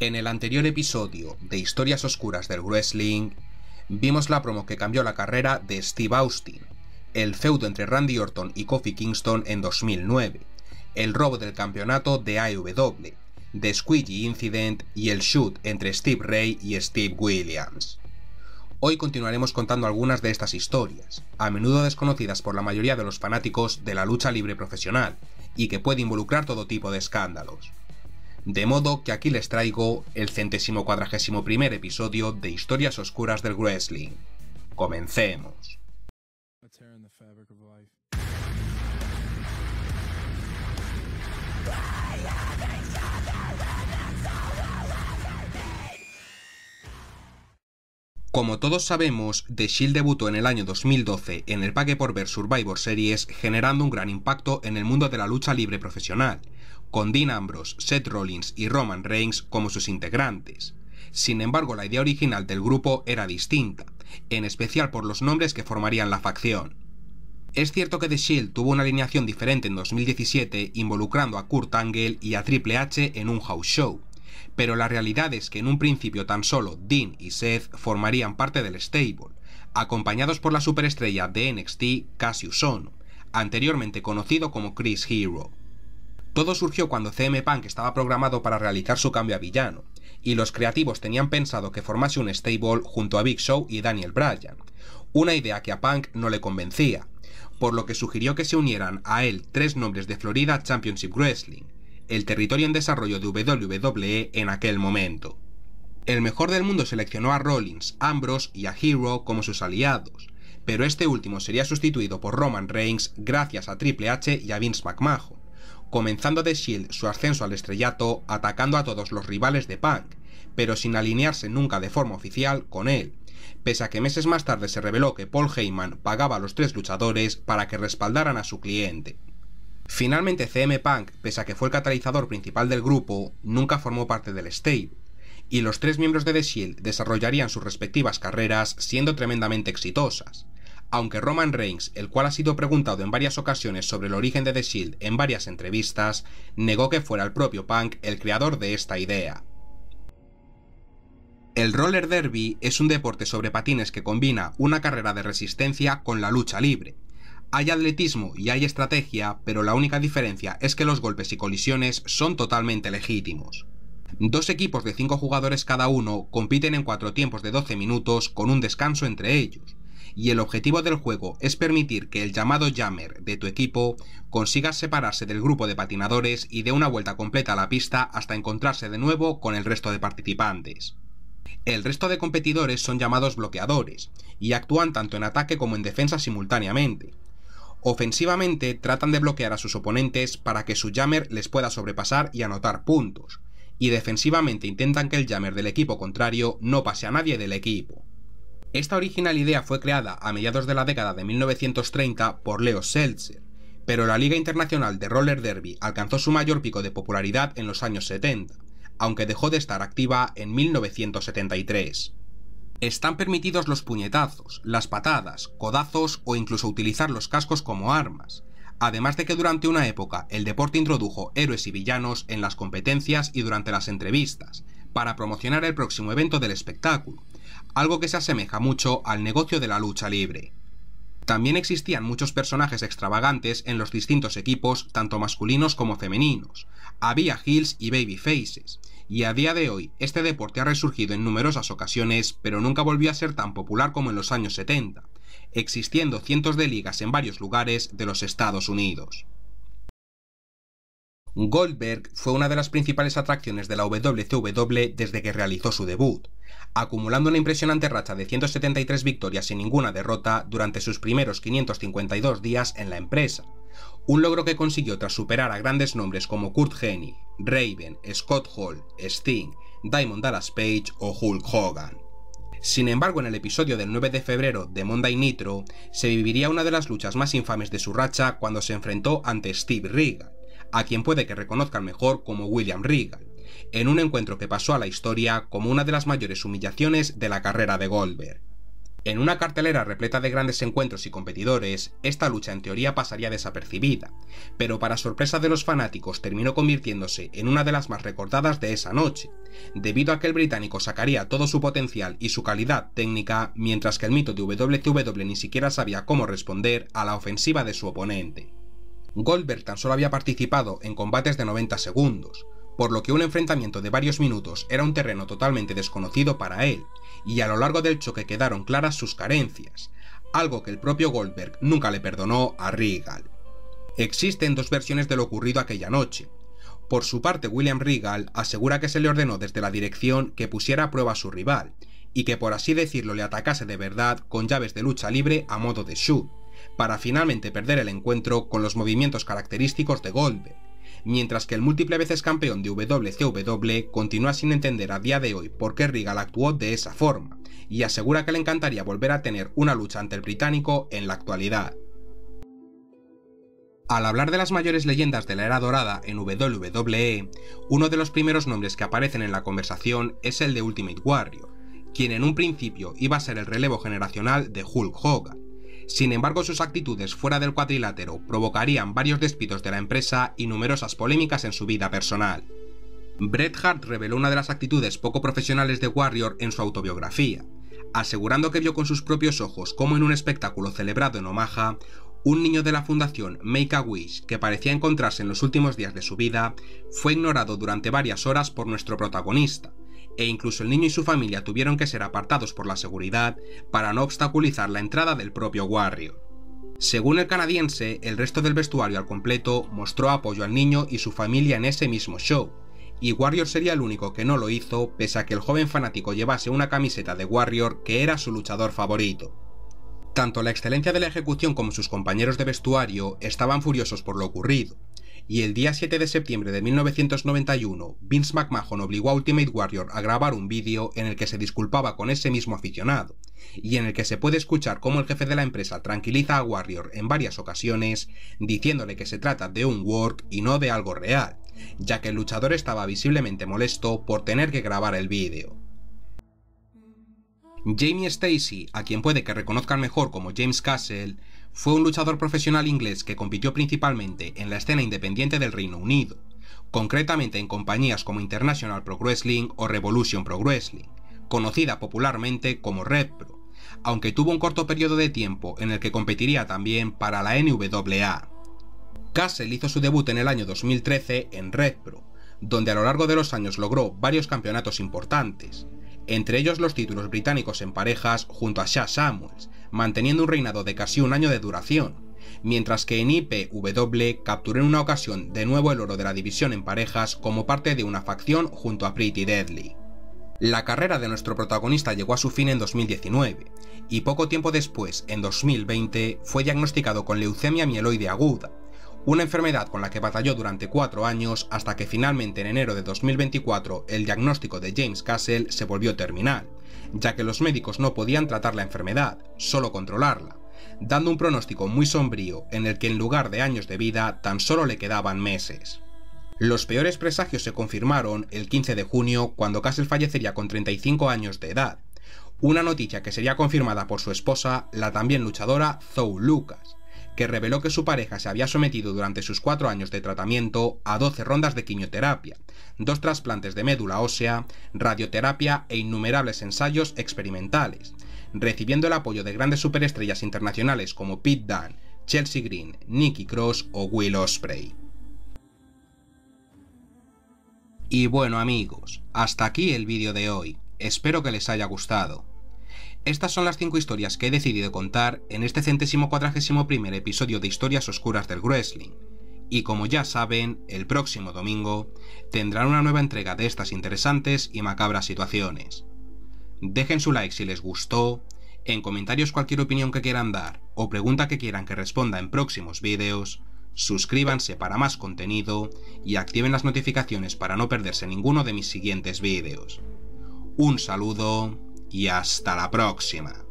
En el anterior episodio de Historias Oscuras del Wrestling, vimos la promo que cambió la carrera de Steve Austin, el feudo entre Randy Orton y Kofi Kingston en 2009, el robo del campeonato de AEW, The Squeegee Incident y el shoot entre Steve Ray y Steve Williams. Hoy continuaremos contando algunas de estas historias, a menudo desconocidas por la mayoría de los fanáticos de la lucha libre profesional, y que puede involucrar todo tipo de escándalos. De modo que aquí les traigo el centésimo cuadragésimo primer episodio de Historias Oscuras del Wrestling. Comencemos. Como todos sabemos, The Shield debutó en el año 2012 en el Pague por Ver Survivor Series generando un gran impacto en el mundo de la lucha libre profesional, con Dean Ambrose, Seth Rollins y Roman Reigns como sus integrantes. Sin embargo, la idea original del grupo era distinta, en especial por los nombres que formarían la facción. Es cierto que The Shield tuvo una alineación diferente en 2017 involucrando a Kurt Angle y a Triple H en un house show, pero la realidad es que en un principio tan solo Dean y Seth formarían parte del stable, acompañados por la superestrella de NXT Cassius Ono, anteriormente conocido como Chris Hero. Todo surgió cuando CM Punk estaba programado para realizar su cambio a villano, y los creativos tenían pensado que formase un stable junto a Big Show y Daniel Bryan, una idea que a Punk no le convencía, por lo que sugirió que se unieran a él tres nombres de Florida Championship Wrestling, el territorio en desarrollo de WWE en aquel momento. El mejor del mundo seleccionó a Rollins, Ambrose y a Hero como sus aliados, pero este último sería sustituido por Roman Reigns gracias a Triple H y a Vince McMahon comenzando The Shield su ascenso al estrellato atacando a todos los rivales de Punk, pero sin alinearse nunca de forma oficial con él, pese a que meses más tarde se reveló que Paul Heyman pagaba a los tres luchadores para que respaldaran a su cliente. Finalmente CM Punk, pese a que fue el catalizador principal del grupo, nunca formó parte del stable, y los tres miembros de The Shield desarrollarían sus respectivas carreras siendo tremendamente exitosas aunque Roman Reigns, el cual ha sido preguntado en varias ocasiones sobre el origen de The Shield en varias entrevistas, negó que fuera el propio Punk el creador de esta idea. El roller derby es un deporte sobre patines que combina una carrera de resistencia con la lucha libre. Hay atletismo y hay estrategia, pero la única diferencia es que los golpes y colisiones son totalmente legítimos. Dos equipos de 5 jugadores cada uno compiten en cuatro tiempos de 12 minutos con un descanso entre ellos y el objetivo del juego es permitir que el llamado jammer de tu equipo consiga separarse del grupo de patinadores y dé una vuelta completa a la pista hasta encontrarse de nuevo con el resto de participantes. El resto de competidores son llamados bloqueadores, y actúan tanto en ataque como en defensa simultáneamente. Ofensivamente tratan de bloquear a sus oponentes para que su jammer les pueda sobrepasar y anotar puntos, y defensivamente intentan que el jammer del equipo contrario no pase a nadie del equipo. Esta original idea fue creada a mediados de la década de 1930 por Leo Seltzer, pero la Liga Internacional de Roller Derby alcanzó su mayor pico de popularidad en los años 70, aunque dejó de estar activa en 1973. Están permitidos los puñetazos, las patadas, codazos o incluso utilizar los cascos como armas, además de que durante una época el deporte introdujo héroes y villanos en las competencias y durante las entrevistas, para promocionar el próximo evento del espectáculo, algo que se asemeja mucho al negocio de la lucha libre. También existían muchos personajes extravagantes en los distintos equipos, tanto masculinos como femeninos. Había heels y babyfaces, y a día de hoy este deporte ha resurgido en numerosas ocasiones, pero nunca volvió a ser tan popular como en los años 70, existiendo cientos de ligas en varios lugares de los Estados Unidos. Goldberg fue una de las principales atracciones de la WCW desde que realizó su debut, acumulando una impresionante racha de 173 victorias sin ninguna derrota durante sus primeros 552 días en la empresa, un logro que consiguió tras superar a grandes nombres como Kurt Hennig, Raven, Scott Hall, Sting, Diamond Dallas Page o Hulk Hogan. Sin embargo, en el episodio del 9 de febrero de Monday Nitro, se viviría una de las luchas más infames de su racha cuando se enfrentó ante Steve Rigg, a quien puede que reconozcan mejor como William Regal, en un encuentro que pasó a la historia como una de las mayores humillaciones de la carrera de Goldberg. En una cartelera repleta de grandes encuentros y competidores, esta lucha en teoría pasaría desapercibida, pero para sorpresa de los fanáticos terminó convirtiéndose en una de las más recordadas de esa noche, debido a que el británico sacaría todo su potencial y su calidad técnica, mientras que el mito de WCW ni siquiera sabía cómo responder a la ofensiva de su oponente. Goldberg tan solo había participado en combates de 90 segundos, por lo que un enfrentamiento de varios minutos era un terreno totalmente desconocido para él, y a lo largo del choque quedaron claras sus carencias, algo que el propio Goldberg nunca le perdonó a Regal. Existen dos versiones de lo ocurrido aquella noche. Por su parte, William Regal asegura que se le ordenó desde la dirección que pusiera a prueba a su rival, y que por así decirlo le atacase de verdad con llaves de lucha libre a modo de shoot, para finalmente perder el encuentro con los movimientos característicos de Goldberg, mientras que el múltiple veces campeón de WCW continúa sin entender a día de hoy por qué Regal actuó de esa forma, y asegura que le encantaría volver a tener una lucha ante el británico en la actualidad. Al hablar de las mayores leyendas de la era dorada en WWE, uno de los primeros nombres que aparecen en la conversación es el de Ultimate Warrior, quien en un principio iba a ser el relevo generacional de Hulk Hogan, sin embargo, sus actitudes fuera del cuadrilátero provocarían varios despidos de la empresa y numerosas polémicas en su vida personal. Bret Hart reveló una de las actitudes poco profesionales de Warrior en su autobiografía, asegurando que vio con sus propios ojos cómo en un espectáculo celebrado en Omaha, un niño de la fundación Make a Wish, que parecía encontrarse en los últimos días de su vida, fue ignorado durante varias horas por nuestro protagonista, e incluso el niño y su familia tuvieron que ser apartados por la seguridad para no obstaculizar la entrada del propio Warrior. Según el canadiense, el resto del vestuario al completo mostró apoyo al niño y su familia en ese mismo show, y Warrior sería el único que no lo hizo pese a que el joven fanático llevase una camiseta de Warrior que era su luchador favorito. Tanto la excelencia de la ejecución como sus compañeros de vestuario estaban furiosos por lo ocurrido, y el día 7 de septiembre de 1991, Vince McMahon obligó a Ultimate Warrior a grabar un vídeo en el que se disculpaba con ese mismo aficionado, y en el que se puede escuchar cómo el jefe de la empresa tranquiliza a Warrior en varias ocasiones, diciéndole que se trata de un work y no de algo real, ya que el luchador estaba visiblemente molesto por tener que grabar el vídeo. Jamie Stacy, a quien puede que reconozcan mejor como James Castle, fue un luchador profesional inglés que compitió principalmente en la escena independiente del Reino Unido, concretamente en compañías como International Pro Wrestling o Revolution Pro Wrestling, conocida popularmente como Red Pro, aunque tuvo un corto periodo de tiempo en el que competiría también para la NWA. Castle hizo su debut en el año 2013 en Red Pro, donde a lo largo de los años logró varios campeonatos importantes, entre ellos los títulos británicos en parejas junto a Shah Samuels, manteniendo un reinado de casi un año de duración, mientras que en IPW capturó en una ocasión de nuevo el oro de la división en parejas como parte de una facción junto a Pretty Deadly. La carrera de nuestro protagonista llegó a su fin en 2019, y poco tiempo después, en 2020, fue diagnosticado con leucemia mieloide aguda, una enfermedad con la que batalló durante cuatro años hasta que finalmente en enero de 2024 el diagnóstico de James Castle se volvió terminal, ya que los médicos no podían tratar la enfermedad, solo controlarla, dando un pronóstico muy sombrío en el que en lugar de años de vida tan solo le quedaban meses. Los peores presagios se confirmaron el 15 de junio cuando Castle fallecería con 35 años de edad, una noticia que sería confirmada por su esposa, la también luchadora Zoe Lucas, que reveló que su pareja se había sometido durante sus cuatro años de tratamiento a 12 rondas de quimioterapia, dos trasplantes de médula ósea, radioterapia e innumerables ensayos experimentales, recibiendo el apoyo de grandes superestrellas internacionales como Pete Dunn, Chelsea Green, Nicky Cross o Will Osprey. Y bueno amigos, hasta aquí el vídeo de hoy, espero que les haya gustado. Estas son las 5 historias que he decidido contar en este centésimo cuadragésimo primer episodio de Historias Oscuras del Wrestling. Y como ya saben, el próximo domingo tendrán una nueva entrega de estas interesantes y macabras situaciones. Dejen su like si les gustó, en comentarios cualquier opinión que quieran dar o pregunta que quieran que responda en próximos vídeos, suscríbanse para más contenido y activen las notificaciones para no perderse ninguno de mis siguientes vídeos. Un saludo y hasta la próxima.